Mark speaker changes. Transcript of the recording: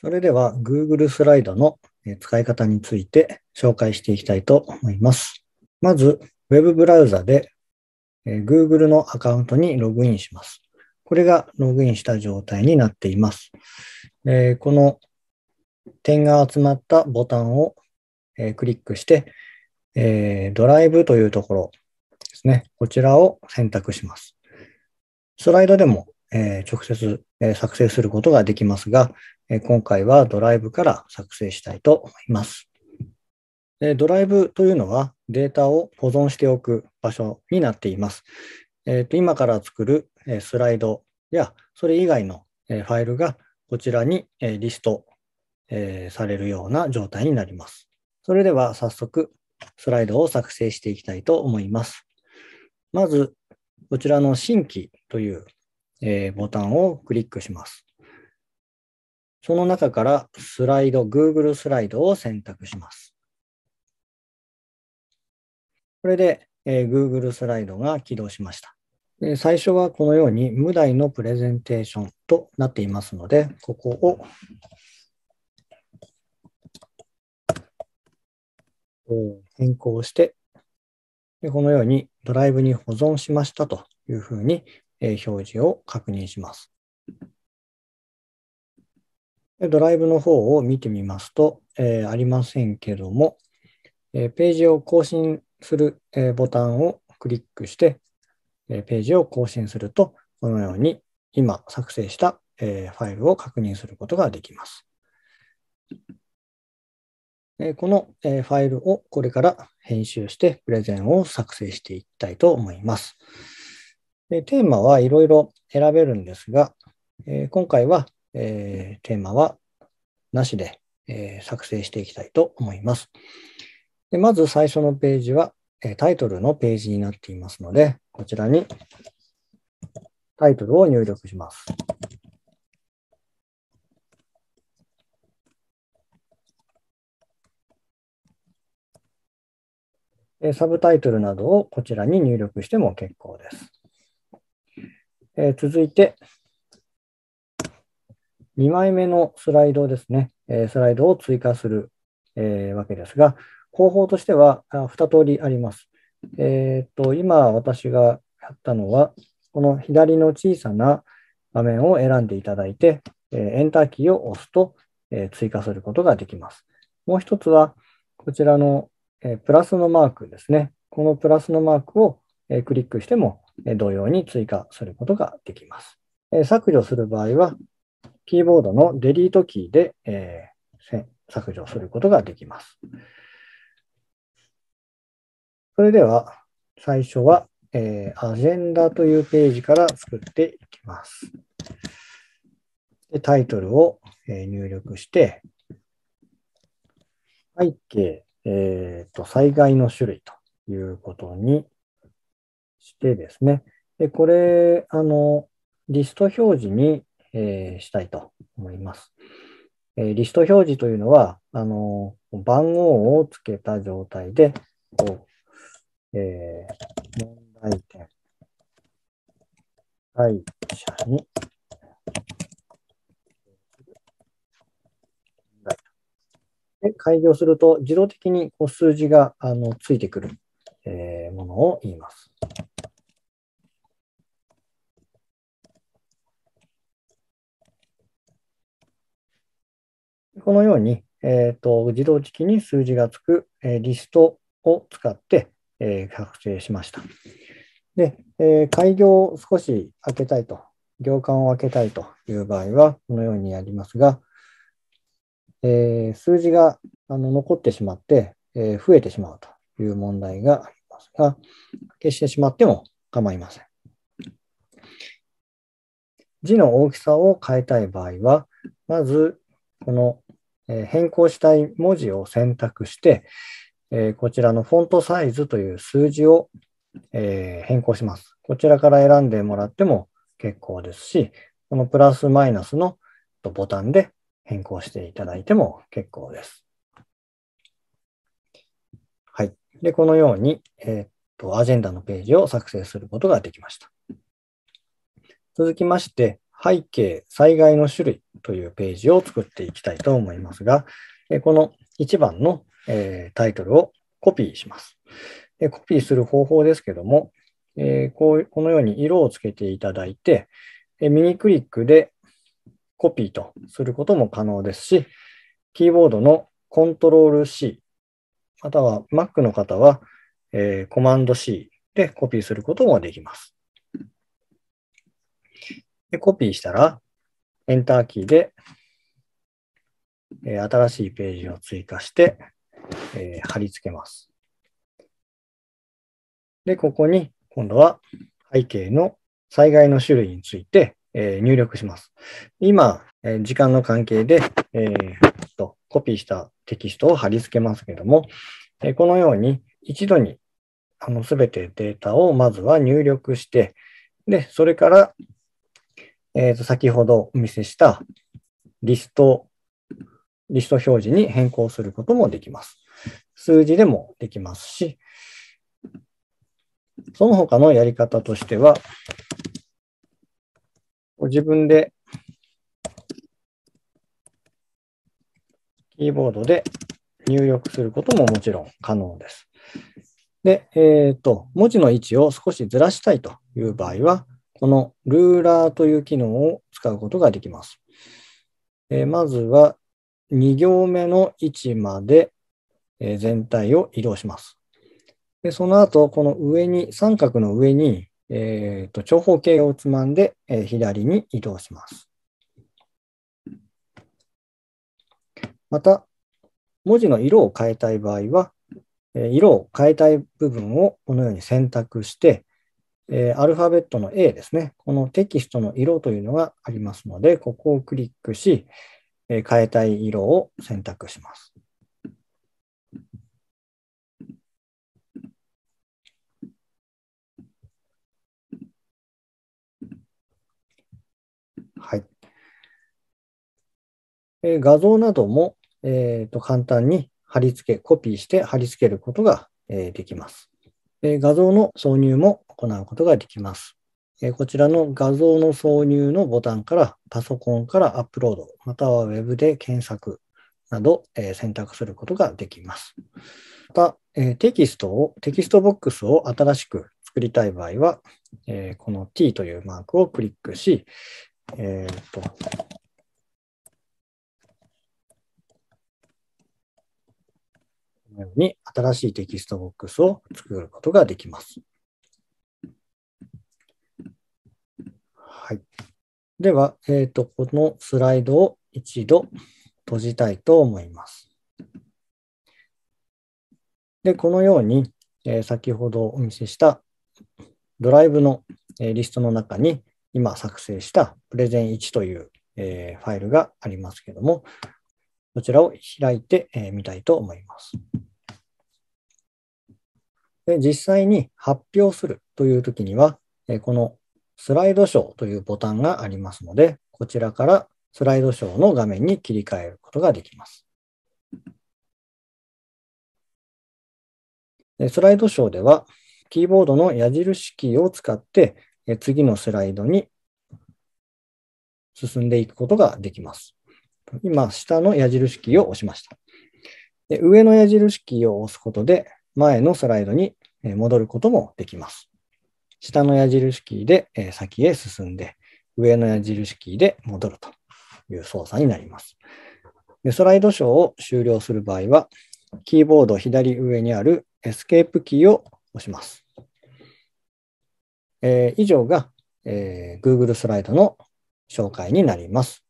Speaker 1: それでは Google スライドの使い方について紹介していきたいと思います。まず、Web ブラウザで Google のアカウントにログインします。これがログインした状態になっています。この点が集まったボタンをクリックして、ドライブというところですね。こちらを選択します。スライドでも直接作成することができますが、え今回はドライブから作成したいと思います。えドライブというのはデータを保存しておく場所になっています。えと今から作るスライドやそれ以外のファイルがこちらにリストされるような状態になります。それでは早速スライドを作成していきたいと思います。まず、こちらの新規というボタンをクリックします。その中からスライド、Google スライドを選択します。これで、えー、Google スライドが起動しました。で最初はこのように無題のプレゼンテーションとなっていますので、ここを変更してで、このようにドライブに保存しましたというふうに表示を確認します。ドライブの方を見てみますと、えー、ありませんけども、えー、ページを更新する、えー、ボタンをクリックして、えページを更新すると、このように今作成した、えファイルを確認することができます。えこの、えファイルをこれから編集してプレゼンを作成していきたいと思います。テーマはいろいろ選べるんですが、え今回はえー、テーマはなしで、えー、作成していきたいと思います。でまず最初のページは、えタイトルのページになっていますので、こちらにタイトルを入力します。サブタイトルなどをこちらに入力しても結構です。続いて、2枚目のスライドですね、えスライドを追加する、えわけですが、方法としては2通りあります。えっ、ー、と、今私がやったのは、この左の小さな画面を選んでいただいて、エンターキーを押すと追加することができます。もう一つは、こちらのプラスのマークですね。このプラスのマークをクリックしても同様に追加することができます。削除する場合は、キーボードのデリートキーで、えー、削除することができます。それでは、最初は、えー、アジェンダというページから作っていきます。でタイトルを、えー、入力して、背景、えーと、災害の種類ということにしてですね、でこれ、あの、リスト表示にえー、したいと思います。えリスト表示というのは、あの番号をつけた状態で、こうえー、問題点、会社に、で開業すると自動的にこう数字があのついてくる、えー、ものを言います。このように、えーと、自動的に数字がつく、えー、リストを使って、えー、作成しました。で、えー、開業を少し開けたいと、行間を開けたいという場合は、このようにやりますが、えー、数字があの残ってしまって、えー、増えてしまうという問題がありますが、消してしまっても構いません。字の大きさを変えたい場合は、まず、このえ変更したい文字を選択して、えこちらのフォントサイズという数字を、え変更します。こちらから選んでもらっても結構ですし、このプラスマイナスのボタンで変更していただいても結構です。はい。で、このように、えー、っと、アジェンダのページを作成することができました。続きまして、背景、災害の種類というページを作っていきたいと思いますが、この1番のタイトルをコピーします。コピーする方法ですけども、このように色をつけていただいて、右クリックでコピーとすることも可能ですし、キーボードのコントロール C、または Mac の方はコマンド C でコピーすることもできます。で、コピーしたら、エンターキーで、えー、新しいページを追加して、えー、貼り付けます。で、ここに、今度は背景の災害の種類について、えー、入力します。今、え時間の関係で、えー、とコピーしたテキストを貼り付けますけども、えこのように一度にあの全てデータをまずは入力して、で、それからえっ、ー、と、先ほどお見せしたリスト、リスト表示に変更することもできます。数字でもできますし、その他のやり方としては、自分でキーボードで入力することももちろん可能です。で、えっ、ー、と、文字の位置を少しずらしたいという場合は、このルーラーという機能を使うことができます。えー、まずは2行目の位置まで、えー、全体を移動します。でその後、この上に、三角の上に、えーと、長方形をつまんで、えー、左に移動します。また、文字の色を変えたい場合は、色を変えたい部分をこのように選択して、えー、アルファベットの A ですね。このテキストの色というのがありますので、ここをクリックし、えー、変えたい色を選択します。はい。えー、画像なども、えーと、簡単に貼り付け、コピーして貼り付けることが、えー、できます。え画像の挿入も行うことができます。こちらの画像の挿入のボタンからパソコンからアップロード、または Web で検索など選択することができます。また、テキストを、テキストボックスを新しく作りたい場合は、この t というマークをクリックし、えっ、ー、と、このように新しいテキストボックスを作ることができます。はい。では、えっ、ー、と、このスライドを一度閉じたいと思います。で、このように、えー、先ほどお見せしたドライブの、えー、リストの中に、今作成したプレゼン1という、えー、ファイルがありますけども、こちらを開いてみ、えー、たいと思います。で実際に発表するというときには、えー、このスライドショーというボタンがありますので、こちらからスライドショーの画面に切り替えることができます。スライドショーでは、キーボードの矢印キーを使って、次のスライドに進んでいくことができます。今、下の矢印キーを押しました。上の矢印キーを押すことで、前のスライドに戻ることもできます。下の矢印キーで先へ進んで、上の矢印キーで戻るという操作になります。スライドショーを終了する場合は、キーボード左上にあるエスケープキーを押します。えー、以上が、えー、Google スライドの紹介になります。